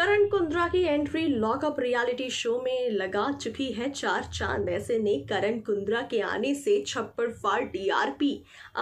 करण कुंद्रा की entry lockup reality show में लगा चुकी है चार चांद ऐसे ने करण कुंद्रा के आने से छप्पड़ फाड़ डीआरपी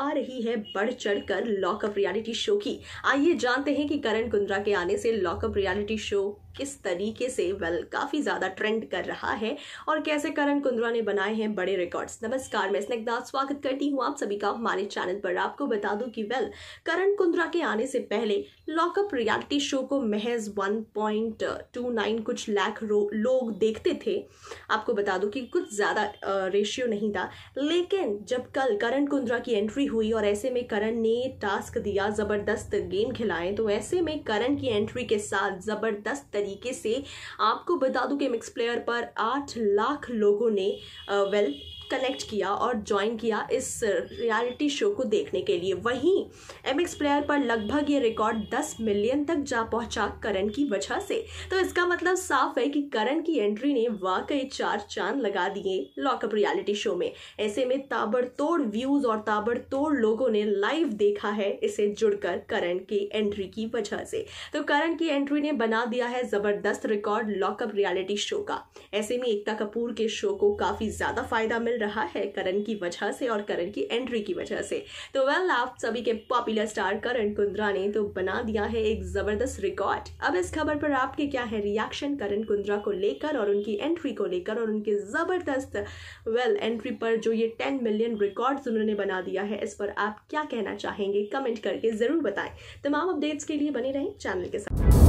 आ रही है बढ़ चढ़कर लॉकअप रियलिटी शो की आइए जानते हैं कि करण कुंद्रा के आने से लॉकअप रियलिटी शो किस तरीके से वेल काफ़ी ज़्यादा ट्रेंड कर रहा है और कैसे करण कुंद्रा ने बनाए हैं बड़े रिकॉर्ड्स नमस्कार मैं स्नेकदास स्वागत करती हूँ आप सभी का हमारे चैनल पर आपको बता दूं कि वेल करण कुंद्रा के आने से पहले लॉकअप रियलिटी शो को महज वन पॉइंट टू नाइन कुछ लाख लोग देखते थे आपको बता दूं कि कुछ ज़्यादा रेशियो नहीं था लेकिन जब कल करण कुंद्रा की एंट्री हुई और ऐसे में करण ने टास्क दिया ज़बरदस्त गेम खिलाएं तो ऐसे में करण की एंट्री के साथ ज़बरदस्त तरीके से आपको बता दूं कि मिक्स प्लेयर पर आठ लाख लोगों ने वेल कनेक्ट किया और ज्वाइन किया इस रियलिटी शो को देखने के लिए वहीं एम एक्स प्लेयर पर लगभग ये रिकॉर्ड 10 मिलियन तक जा पहुंचा करण की वजह से तो इसका मतलब साफ है कि करण की एंट्री ने वाकई चार चांद लगा दिए लॉकअप रियलिटी शो में ऐसे में ताबड़तोड़ व्यूज और ताबड़तोड़ लोगों ने लाइव देखा है इसे जुड़कर करण के एंट्री की वजह से तो करण की एंट्री ने बना दिया है जबरदस्त रिकॉर्ड लॉकअप रियालिटी शो का ऐसे में एकता कपूर के शो को काफी ज्यादा फायदा मिल रहा है करण की वजह से और करण की एंट्री की वजह से तो वेल आप सभी के पॉपुलर स्टार करण कुंद्रा ने तो बना दिया है एक जबरदस्त रिकॉर्ड अब इस खबर पर आपके क्या है रिएक्शन करण कुंद्रा को लेकर और उनकी एंट्री को लेकर और उनके जबरदस्त वेल एंट्री पर जो ये टेन मिलियन रिकॉर्ड उन्होंने बना दिया है इस पर आप क्या कहना चाहेंगे कमेंट करके जरूर बताएं तमाम अपडेट्स के लिए बने रहें चैनल के साथ